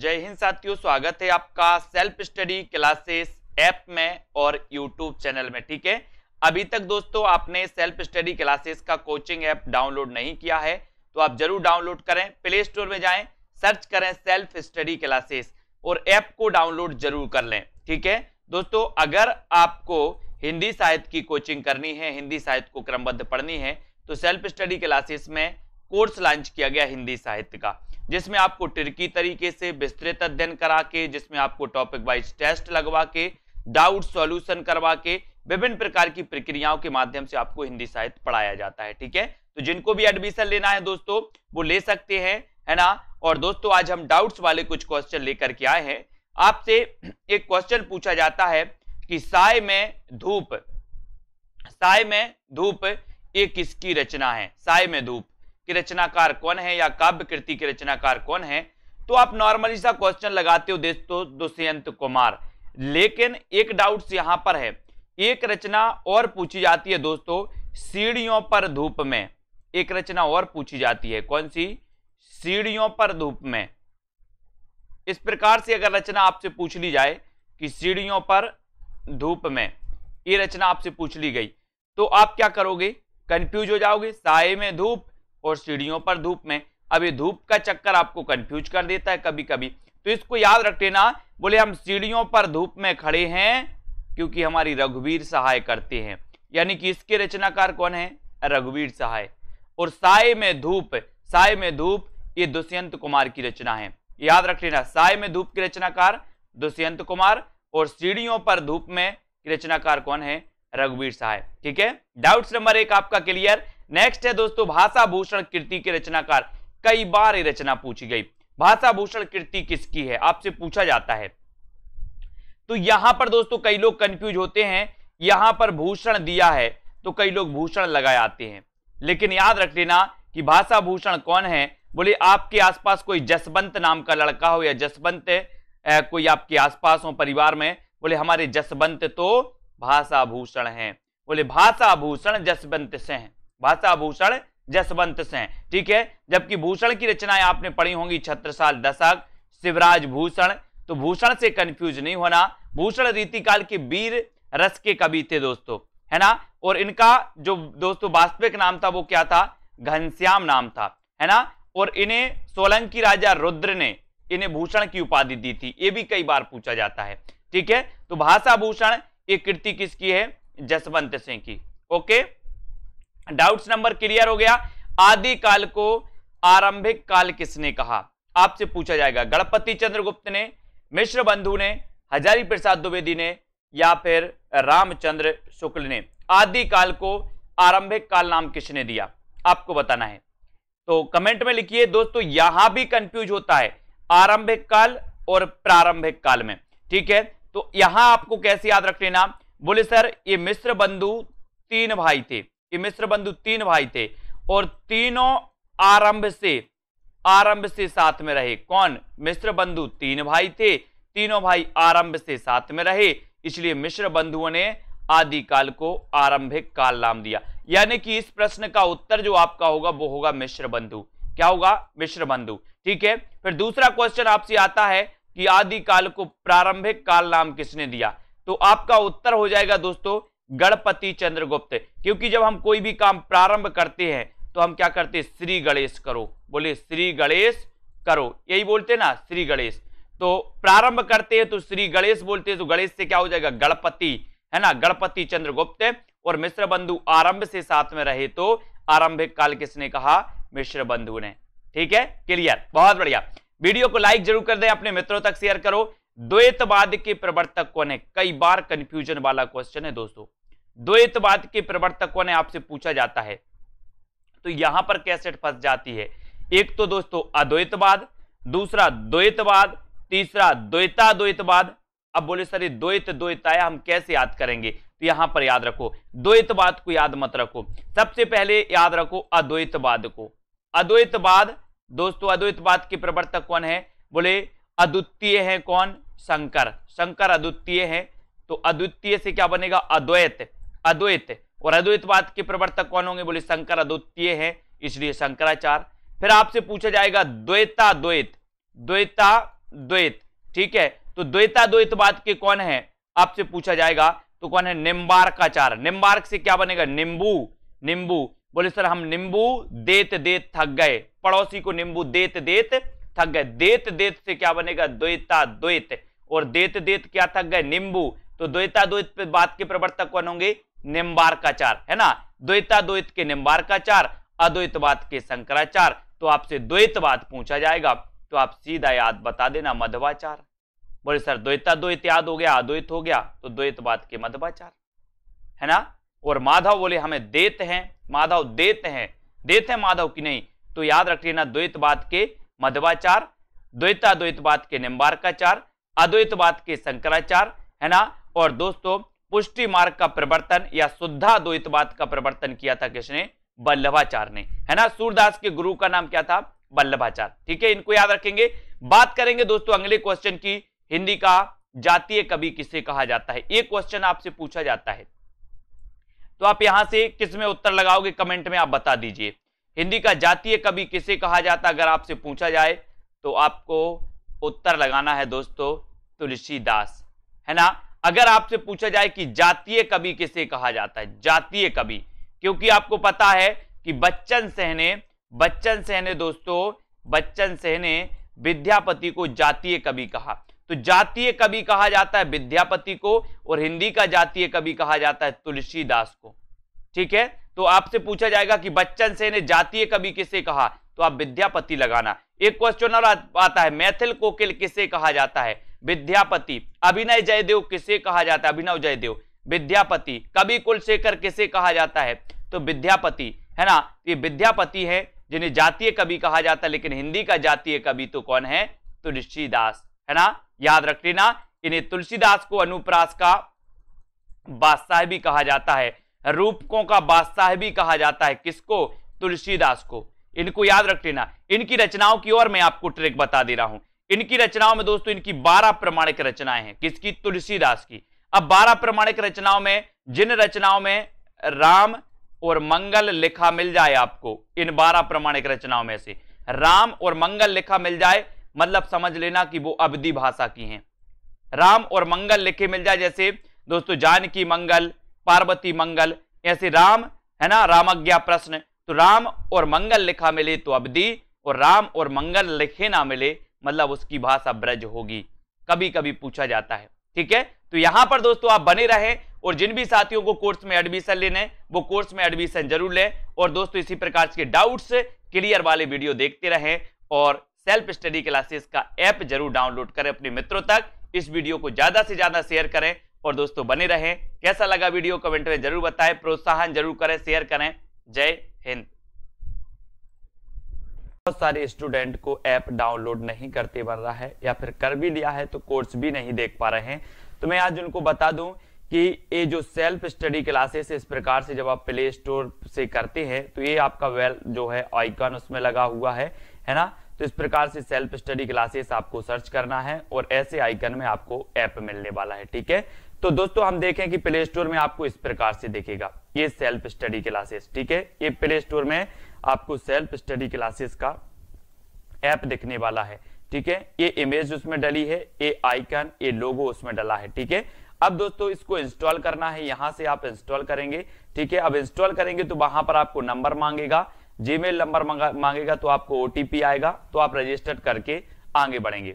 जय हिंद साथियों स्वागत है आपका सेल्फ स्टडी क्लासेस ऐप में और यूट्यूब चैनल में ठीक है अभी तक दोस्तों आपने सेल्फ स्टडी क्लासेस का कोचिंग ऐप डाउनलोड नहीं किया है तो आप जरूर डाउनलोड करें प्ले स्टोर में जाएं सर्च करें सेल्फ स्टडी क्लासेस और ऐप को डाउनलोड जरूर कर लें ठीक है दोस्तों अगर आपको हिंदी साहित्य की कोचिंग करनी है हिंदी साहित्य को क्रमबद्ध पढ़नी है तो सेल्फ स्टडी क्लासेस में कोर्स लॉन्च किया गया हिंदी साहित्य का जिसमें आपको टिरकी तरीके से विस्तृत अध्ययन करा के जिसमें आपको टॉपिक वाइज टेस्ट लगवा के डाउट सॉल्यूशन करवा के विभिन्न प्रकार की प्रक्रियाओं के माध्यम से आपको हिंदी साहित्य पढ़ाया जाता है ठीक है तो जिनको भी एडमिशन लेना है दोस्तों वो ले सकते हैं है ना और दोस्तों आज हम डाउट्स वाले कुछ क्वेश्चन लेकर के आए हैं आपसे एक क्वेश्चन पूछा जाता है कि साय में धूप साय में धूप ये किसकी रचना है साय में धूप के रचनाकार कौन है या काव्य कृति के रचनाकार कौन है तो आप नॉर्मली सा क्वेश्चन लगाते हो तो दुष्यंत कुमार लेकिन एक डाउट यहां पर है एक रचना और पूछी जाती है दोस्तों सीढ़ियों पर धूप में एक रचना और पूछी जाती है कौन सी सीढ़ियों पर धूप में इस प्रकार से अगर रचना आपसे पूछ ली जाए कि सीढ़ियों पर धूप में ये रचना आपसे पूछ ली गई तो आप क्या करोगे कंफ्यूज हो जाओगे साय में धूप और सीढ़ियों पर धूप में अब ये धूप का चक्कर आपको कंफ्यूज कर देता है कभी कभी तो इसको याद रख लेना बोले हम सीढ़ियों पर धूप में खड़े हैं क्योंकि हमारी रघुवीर सहाय करते हैं यानी कि इसके रचनाकार कौन है रघुवीर सहाय और साय में धूप साय में धूप ये दुष्यंत कुमार की रचना है याद रख लेना साय में धूप के रचनाकार दुष्यंत कुमार और सीढ़ियों पर धूप में रचनाकार कौन है रघुवीर सहाय ठीक है डाउट्स नंबर एक आपका क्लियर नेक्स्ट है दोस्तों भाषा भूषण कृति के रचनाकार कई बार ये रचना पूछी गई भाषा भूषण कृति किसकी है आपसे पूछा जाता है तो यहां पर दोस्तों कई लोग कंफ्यूज होते हैं यहां पर भूषण दिया है तो कई लोग भूषण लगाए आते हैं लेकिन याद रख लेना कि भाषा भूषण कौन है बोले आपके आसपास कोई जसवंत नाम का लड़का हो या जसवंत कोई आपके आसपास हो परिवार में बोले हमारे जसवंत तो भाषा भूषण है बोले भाषा भूषण जसवंत से हैं भाषा भूषण जसवंत से ठीक है जबकि भूषण की रचनाएं आपने पढ़ी होंगी छत्रसाल दशक शिवराज भूषण तो भूषण से कंफ्यूज नहीं होना भूषण रीतिकाल के वीर रस के कवि थे दोस्तों है ना और इनका जो दोस्तों वास्तविक नाम था वो क्या था घनश्याम नाम था है ना और इन्हें सोलंकी राजा रुद्र ने इन्हें भूषण की उपाधि दी थी ये भी कई बार पूछा जाता है ठीक है तो भाषा भूषण ये कृति किसकी है जसवंत सिंह की ओके डाउट्स नंबर क्लियर हो गया आदि काल को आरंभिक काल किसने कहा आपसे पूछा जाएगा गणपति चंद्रगुप्त ने मिश्र बंधु ने हजारी प्रसाद द्विवेदी ने या फिर रामचंद्र शुक्ल ने आदि काल को आरंभिक काल नाम किसने दिया आपको बताना है तो कमेंट में लिखिए दोस्तों यहां भी कंफ्यूज होता है आरंभिक काल और प्रारंभिक काल में ठीक है तो यहां आपको कैसे याद रख लेना बोले सर ये मिश्र बंधु तीन भाई थे ये मिश्र बंधु तीन भाई थे और तीनों आरंभ से आरंभ से साथ में रहे कौन मिश्र बंधु तीन भाई थे तीनों भाई आरंभ से साथ में रहे इसलिए मिश्र बंधुओं ने आदि काल को आरंभिक काल नाम दिया यानी कि इस प्रश्न का उत्तर जो आपका होगा वो होगा मिश्र बंधु क्या होगा मिश्र बंधु ठीक है फिर दूसरा क्वेश्चन आपसे आता है कि आदि काल को प्रारंभिक काल नाम किसने दिया तो आपका उत्तर हो जाएगा दोस्तों गणपति चंद्रगुप्त क्योंकि जब हम कोई भी काम प्रारंभ करते हैं तो हम क्या करते हैं श्री गणेश करो बोले श्री गणेश करो यही बोलते ना श्री गणेश तो प्रारंभ करते हैं तो श्री गणेश बोलते हैं तो गणेश से क्या हो जाएगा गणपति है ना गणपति चंद्र गुप्त और मिश्र बंधु आरंभ से साथ में रहे तो आरंभिक काल किसने कहा मिश्र बंधु ने ठीक है क्लियर बहुत बढ़िया वीडियो को लाइक जरूर कर दें अपने मित्रों तक शेयर करो द्वैतवाद के प्रवर्तक कौन है कई बार कंफ्यूजन वाला क्वेश्चन है दोस्तों द्वैतवाद के प्रवर्तकों ने आपसे पूछा जाता है तो यहां पर कैसेट फंस जाती है एक तो दोस्तों अद्वैतवाद दूसरा द्वैतवाद तीसरा द्वैता द्वैतवाद अब बोले सर द्वैत द्वैताया हम कैसे याद करेंगे तो यहां पर याद रखो द्वैतवाद को याद मत रखो सबसे पहले याद रखो अद्वैतवाद को अद्वैतवाद दोस्तों अद्वैतवाद के प्रवर्तक कौन है बोले अद्वितीय है कौन शंकर शंकर अद्वितीय है तो अद्वितीय से क्या बनेगा अद्वैत अद्वैत और अद्वैतवाद के प्रवर्तक कौन होंगे बोले शंकर अद्वितीय है इसलिए शंकराचार्य फिर आपसे पूछा जाएगा द्वैता द्वैत द्वैता द्वैत ठीक है तो द्वैता द्वैतवाद के कौन है आपसे पूछा जाएगा तो कौन है निम्बार्काचार्य निम्बार्क से क्या बनेगा निम्बू निम्बू बोले सर हम निम्बू देत देत थक गए पड़ोसी को निम्बू देत देत थक गए देत देत से क्या बनेगा द्वैता द्वैत और देत देत क्या थक गए निम्बू तो द्वैताद्वैत बात के प्रवर्तक कौन होंगे निम्बारकाचार है ना द्वैताद्वैत के निम्बारकाचार अद्वैतवाद के शंकराचार तो आपसे द्वैतवाद पूछा जाएगा तो आप सीधा याद बता देना मध्वाचार बोले सर द्वैताद्वैत याद हो गया अद्वैत हो गया तो द्वैतवाद के मध्वाचार है ना और माधव बोले हमें देत हैं माधव देत हैं देत है माधव की नहीं तो याद रख लेना द्वैतवाद के मध्वाचार द्वैताद्वैतवाद के निम्बारकाचार अद्वैतवाद के शंकराचार है ना और दोस्तों पुष्टि मार्ग का प्रवर्तन या शुद्धा द्वैतवाद का प्रवर्तन किया था किसने बल्लभाचार्य ने है ना सूरदास के गुरु का नाम क्या था बल्लभाचार्य ठीक है इनको याद रखेंगे बात करेंगे दोस्तों अगले क्वेश्चन की हिंदी का जातीय कवि किसे कहा जाता है ये क्वेश्चन आपसे पूछा जाता है तो आप यहां से किस में उत्तर लगाओगे कमेंट में आप बता दीजिए हिंदी का जातीय कवि किसे कहा जाता अगर आपसे पूछा जाए तो आपको उत्तर लगाना है दोस्तों तुलसीदास है ना अगर आपसे पूछा जाए कि जातीय कवि किसे कहा जाता है जातीय कवि क्योंकि आपको पता है कि बच्चन सहने बच्चन सहने दोस्तों बच्चन सहने विद्यापति को जातीय कवि कहा तो जातीय कवि कहा जाता है विद्यापति को और हिंदी का जातीय कवि कहा जाता है तुलसीदास को ठीक है तो आपसे पूछा जाएगा कि बच्चन सेन जातीय कवि किसे कहा तो आप विद्यापति लगाना एक क्वेश्चन और आता है मैथिल कोकिल किसे कहा जाता है विद्यापति अभिनय जयदेव किसे कहा जाता है अभिनव जयदेव विद्यापति कवि कुलशेखर किसे कहा जाता है तो विद्यापति है ना ये विद्यापति है जिन्हें जातीय कवि कहा जाता है लेकिन हिंदी का जातीय कवि तो कौन है तुलसीदास है ना याद रख लेना इन्हें तुलसीदास को अनुप्रास का बादशाह भी कहा जाता है रूपकों का बादशाह भी कहा जाता है किसको तुलसीदास को इनको याद रख लेना इनकी रचनाओं की ओर मैं आपको ट्रिक बता दे रहा हूं इनकी रचनाओं में दोस्तों इनकी बारह प्रमाणिक रचनाएं हैं किसकी तुलसीदास की अब बारह प्रमाणिक रचनाओं में जिन रचनाओं में राम और मंगल लिखा मिल जाए आपको इन बारह प्रमाणिक रचनाओं में से राम और मंगल लिखा मिल जाए मतलब समझ लेना कि वो अवधि भाषा की हैं राम और मंगल लिखे मिल जाए जैसे दोस्तों जानकी मंगल पार्वती मंगल ऐसे राम है ना रामज्ञा प्रश्न तो राम और मंगल लिखा मिले तो अवधि और राम और मंगल लिखे ना मिले मतलब उसकी भाषा ब्रज होगी कभी कभी पूछा जाता है ठीक है तो यहां पर दोस्तों आप बने रहें और जिन भी साथियों को कोर्स में एडमिशन लेने वो कोर्स में एडमिशन जरूर लें और दोस्तों इसी प्रकार के डाउट्स क्लियर वाले वीडियो देखते रहें और सेल्फ स्टडी क्लासेस का ऐप जरूर डाउनलोड करें अपने मित्रों तक इस वीडियो को ज्यादा से ज्यादा शेयर करें और दोस्तों बने रहें कैसा लगा वीडियो कमेंट में जरूर बताएं प्रोत्साहन जरूर करें शेयर करें जय बहुत सारे स्टूडेंट को ऐप डाउनलोड नहीं करते बन रहा है या फिर कर भी लिया है तो कोर्स भी नहीं देख पा रहे हैं तो मैं आज उनको बता दूं कि ये जो सेल्फ स्टडी क्लासेस इस प्रकार से जब आप प्ले स्टोर से करते हैं तो ये आपका वेल जो है आइकन उसमें लगा हुआ है है ना तो इस प्रकार से सेल्फ स्टडी क्लासेस आपको सर्च करना है और ऐसे आइकन में आपको ऐप मिलने वाला है ठीक है तो दोस्तों हम देखें कि प्ले स्टोर में आपको इस प्रकार से देखेगा ये सेल्फ स्टडी क्लासेस ठीक है ये प्ले स्टोर में आपको सेल्फ स्टडी क्लासेस का ऐप दिखने वाला है ठीक है ये इमेज उसमें डली है ये आइकन ये लोगो उसमें डला है ठीक है अब दोस्तों इसको इंस्टॉल करना है यहां से आप इंस्टॉल करेंगे ठीक है अब इंस्टॉल करेंगे तो वहां पर आपको नंबर मांगेगा जीमेल नंबर मांगेगा तो आपको ओटीपी आएगा तो आप रजिस्टर्ड करके आगे बढ़ेंगे